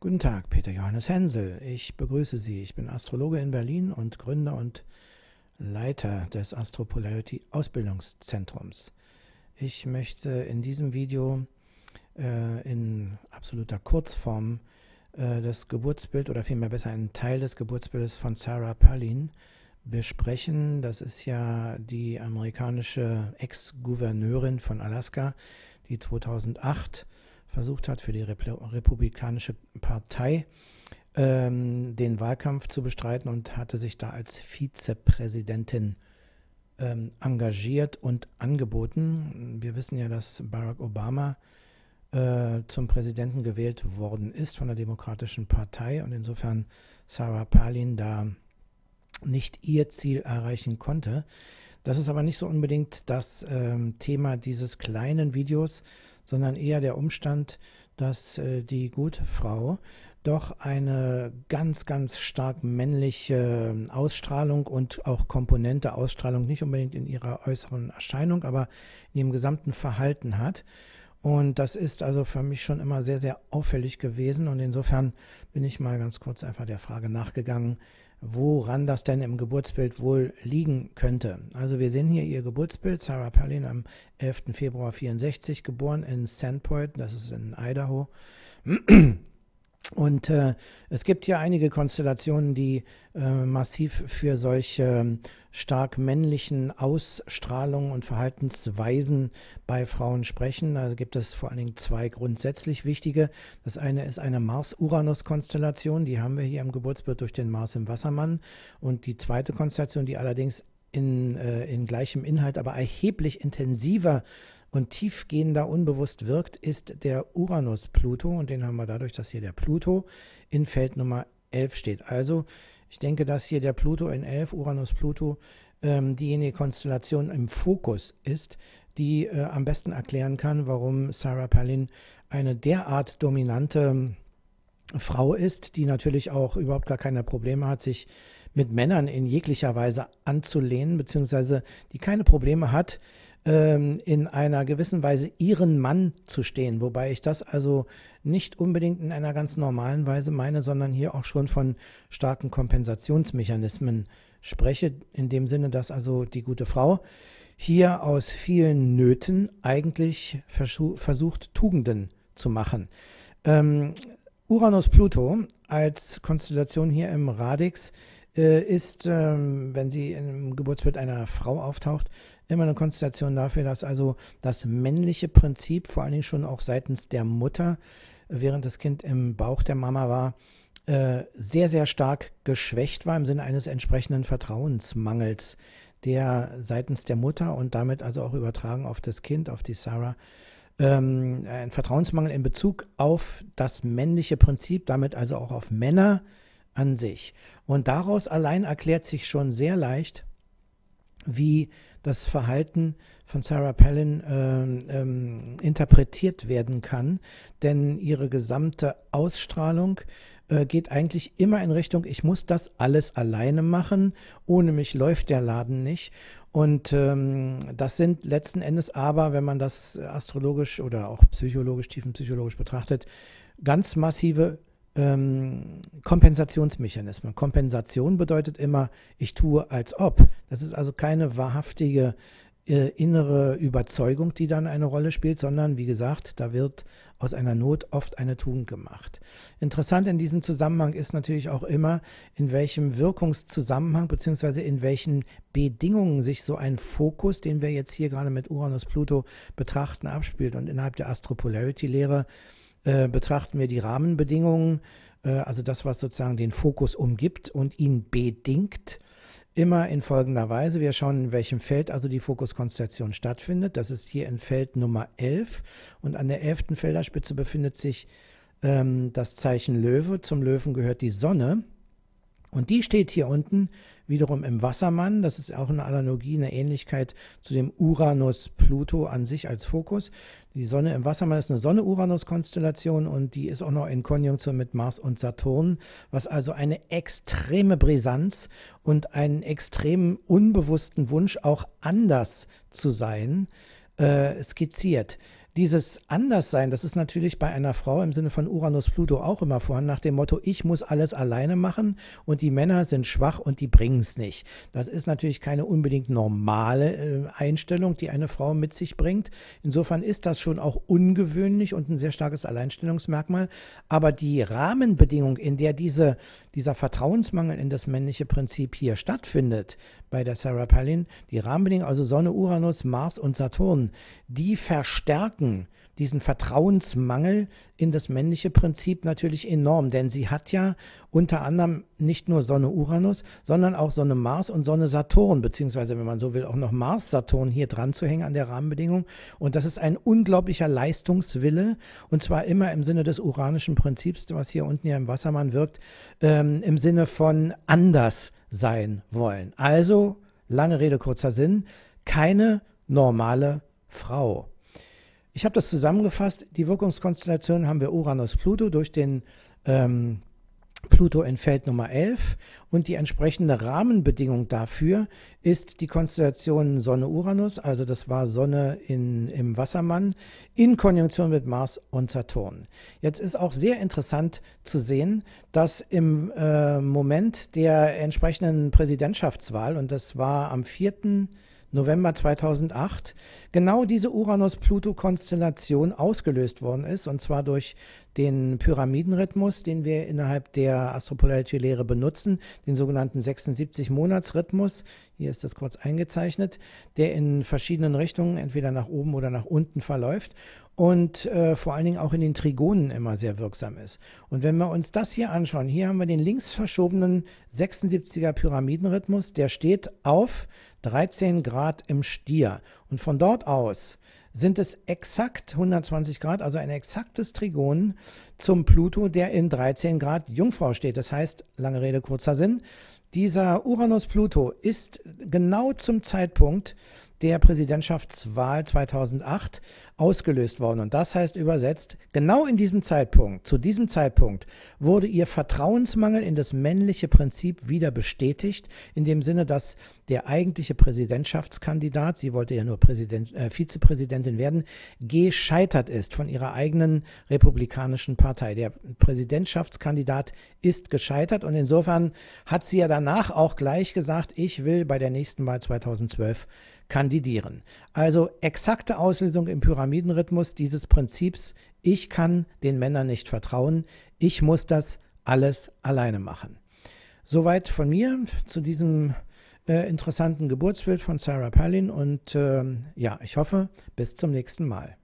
Guten Tag, Peter Johannes Hensel. Ich begrüße Sie. Ich bin Astrologe in Berlin und Gründer und Leiter des Astropolarity Ausbildungszentrums. Ich möchte in diesem Video äh, in absoluter Kurzform äh, das Geburtsbild oder vielmehr besser einen Teil des Geburtsbildes von Sarah Palin besprechen. Das ist ja die amerikanische Ex-Gouverneurin von Alaska, die 2008 versucht hat, für die Republikanische Partei ähm, den Wahlkampf zu bestreiten und hatte sich da als Vizepräsidentin ähm, engagiert und angeboten. Wir wissen ja, dass Barack Obama äh, zum Präsidenten gewählt worden ist von der Demokratischen Partei und insofern Sarah Palin da nicht ihr Ziel erreichen konnte. Das ist aber nicht so unbedingt das ähm, Thema dieses kleinen Videos, sondern eher der Umstand, dass äh, die gute Frau doch eine ganz, ganz stark männliche ähm, Ausstrahlung und auch Komponente Ausstrahlung, nicht unbedingt in ihrer äußeren Erscheinung, aber in ihrem gesamten Verhalten hat und das ist also für mich schon immer sehr, sehr auffällig gewesen. Und insofern bin ich mal ganz kurz einfach der Frage nachgegangen, woran das denn im Geburtsbild wohl liegen könnte. Also wir sehen hier ihr Geburtsbild, Sarah Perlin am 11. Februar 64 geboren in Sandpoint, das ist in Idaho. Und äh, es gibt hier einige Konstellationen, die äh, massiv für solche ähm, stark männlichen Ausstrahlungen und Verhaltensweisen bei Frauen sprechen. Da also gibt es vor allen Dingen zwei grundsätzlich wichtige. Das eine ist eine Mars-Uranus-Konstellation, die haben wir hier im Geburtsbild durch den Mars im Wassermann. Und die zweite Konstellation, die allerdings in, äh, in gleichem Inhalt, aber erheblich intensiver äh, und tiefgehender unbewusst wirkt, ist der Uranus-Pluto. Und den haben wir dadurch, dass hier der Pluto in Feld Nummer 11 steht. Also ich denke, dass hier der Pluto in 11, Uranus-Pluto, ähm, diejenige Konstellation im Fokus ist, die äh, am besten erklären kann, warum Sarah Palin eine derart dominante ähm, Frau ist, die natürlich auch überhaupt gar keine Probleme hat, sich mit Männern in jeglicher Weise anzulehnen, beziehungsweise die keine Probleme hat, ähm, in einer gewissen Weise ihren Mann zu stehen, wobei ich das also nicht unbedingt in einer ganz normalen Weise meine, sondern hier auch schon von starken Kompensationsmechanismen spreche, in dem Sinne, dass also die gute Frau hier aus vielen Nöten eigentlich versucht, Tugenden zu machen. Ähm, Uranus-Pluto als Konstellation hier im Radix äh, ist, ähm, wenn sie im Geburtsbild einer Frau auftaucht, immer eine Konstellation dafür, dass also das männliche Prinzip, vor allen Dingen schon auch seitens der Mutter, während das Kind im Bauch der Mama war, äh, sehr, sehr stark geschwächt war im Sinne eines entsprechenden Vertrauensmangels, der seitens der Mutter und damit also auch übertragen auf das Kind, auf die Sarah, ähm, ein Vertrauensmangel in Bezug auf das männliche Prinzip, damit also auch auf Männer an sich. Und daraus allein erklärt sich schon sehr leicht, wie das Verhalten von Sarah Palin ähm, ähm, interpretiert werden kann, denn ihre gesamte Ausstrahlung äh, geht eigentlich immer in Richtung, ich muss das alles alleine machen, ohne mich läuft der Laden nicht. Und ähm, das sind letzten Endes aber, wenn man das astrologisch oder auch psychologisch, tiefenpsychologisch betrachtet, ganz massive ähm, Kompensationsmechanismen. Kompensation bedeutet immer, ich tue als ob. Das ist also keine wahrhaftige äh, innere Überzeugung, die dann eine Rolle spielt, sondern wie gesagt, da wird aus einer Not oft eine Tugend gemacht. Interessant in diesem Zusammenhang ist natürlich auch immer, in welchem Wirkungszusammenhang bzw. in welchen Bedingungen sich so ein Fokus, den wir jetzt hier gerade mit Uranus Pluto betrachten, abspielt. Und innerhalb der Astropolarity-Lehre äh, äh, betrachten wir die Rahmenbedingungen, äh, also das, was sozusagen den Fokus umgibt und ihn bedingt, immer in folgender Weise. Wir schauen, in welchem Feld also die Fokuskonstellation stattfindet. Das ist hier in Feld Nummer 11 und an der 11. Felderspitze befindet sich ähm, das Zeichen Löwe. Zum Löwen gehört die Sonne. Und die steht hier unten wiederum im Wassermann. Das ist auch eine Analogie, eine Ähnlichkeit zu dem Uranus-Pluto an sich als Fokus. Die Sonne im Wassermann ist eine Sonne-Uranus-Konstellation und die ist auch noch in Konjunktion mit Mars und Saturn, was also eine extreme Brisanz und einen extremen unbewussten Wunsch, auch anders zu sein, äh, skizziert dieses Anderssein, das ist natürlich bei einer Frau im Sinne von Uranus Pluto auch immer vorhanden, nach dem Motto, ich muss alles alleine machen und die Männer sind schwach und die bringen es nicht. Das ist natürlich keine unbedingt normale äh, Einstellung, die eine Frau mit sich bringt. Insofern ist das schon auch ungewöhnlich und ein sehr starkes Alleinstellungsmerkmal. Aber die Rahmenbedingung, in der diese, dieser Vertrauensmangel in das männliche Prinzip hier stattfindet, bei der Sarah Palin. Die Rahmenbedingungen, also Sonne, Uranus, Mars und Saturn, die verstärken diesen Vertrauensmangel in das männliche Prinzip natürlich enorm, denn sie hat ja unter anderem nicht nur Sonne Uranus, sondern auch Sonne Mars und Sonne Saturn, beziehungsweise wenn man so will, auch noch Mars Saturn hier dran zu hängen an der Rahmenbedingung. Und das ist ein unglaublicher Leistungswille und zwar immer im Sinne des uranischen Prinzips, was hier unten ja im Wassermann wirkt, ähm, im Sinne von anders sein wollen. Also, lange Rede, kurzer Sinn, keine normale Frau. Ich habe das zusammengefasst. Die Wirkungskonstellation haben wir Uranus-Pluto durch den ähm, Pluto in Feld Nummer 11 und die entsprechende Rahmenbedingung dafür ist die Konstellation Sonne-Uranus, also das war Sonne in, im Wassermann, in Konjunktion mit Mars und Saturn. Jetzt ist auch sehr interessant zu sehen, dass im äh, Moment der entsprechenden Präsidentschaftswahl, und das war am 4. November 2008 genau diese Uranus-Pluto-Konstellation ausgelöst worden ist, und zwar durch den Pyramidenrhythmus, den wir innerhalb der astropolitische Lehre benutzen, den sogenannten 76-Monats-Rhythmus. Hier ist das kurz eingezeichnet, der in verschiedenen Richtungen, entweder nach oben oder nach unten verläuft und äh, vor allen Dingen auch in den Trigonen immer sehr wirksam ist. Und wenn wir uns das hier anschauen, hier haben wir den links verschobenen 76er Pyramidenrhythmus, der steht auf 13 Grad im Stier. Und von dort aus sind es exakt 120 Grad, also ein exaktes Trigon zum Pluto, der in 13 Grad Jungfrau steht. Das heißt, lange Rede, kurzer Sinn, dieser Uranus-Pluto ist genau zum Zeitpunkt der Präsidentschaftswahl 2008 ausgelöst worden. Und das heißt übersetzt, genau in diesem Zeitpunkt, zu diesem Zeitpunkt, wurde ihr Vertrauensmangel in das männliche Prinzip wieder bestätigt, in dem Sinne, dass der eigentliche Präsidentschaftskandidat, sie wollte ja nur Präsident, äh, Vizepräsidentin werden, gescheitert ist von ihrer eigenen republikanischen Partei. Der Präsidentschaftskandidat ist gescheitert und insofern hat sie ja danach auch gleich gesagt, ich will bei der nächsten Wahl 2012 kandidieren. Also exakte Auslösung im Pyramidenrhythmus dieses Prinzips, ich kann den Männern nicht vertrauen, ich muss das alles alleine machen. Soweit von mir zu diesem äh, interessanten Geburtsbild von Sarah Palin und äh, ja, ich hoffe, bis zum nächsten Mal.